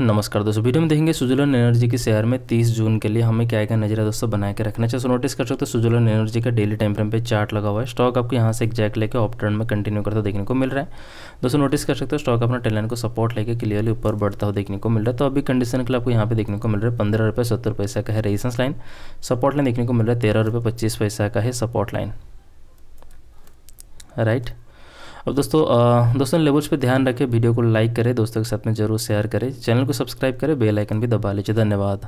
नमस्कार दोस्तों वीडियो में देखेंगे सुजुलन एनर्जी के शेयर में 30 जून के लिए हमें क्या क्या नजर है दोस्तों बनाए के रखना चाहिए सो नोटिस कर सकते हो सुजुलन एनर्जी का डेली टाइम फ्रेम पे चार्ट लगा हुआ है स्टॉक आपको यहाँ से एक्जैक्ट लेके ऑप ट्रेंड में कंटिन्यू करता देखने को मिल रहा है दोस्तों नोटिस कर सकते हो स्टॉक अपना टेलाइन को सपोर्ट लेकर क्लियरली ऊपर बढ़ता हो देखने को मिल रहा है तो अभी कंडीशन के लिए आपको यहाँ पे देखने को मिल रहा है पंद्रह रुपये सत्तर पैसा का है रेजिस्टेंस लाइन सपोर्ट लाइन देखने को मिल रहा है तेरह रुपये पच्चीस पैसा का है सपोर्ट लाइन राइट और दोस्तों दोस्तों लेवल्स पे ध्यान रखें वीडियो को लाइक करें दोस्तों के साथ में जरूर शेयर करें चैनल को सब्सक्राइब करें बेल आइकन भी दबा लीजिए धन्यवाद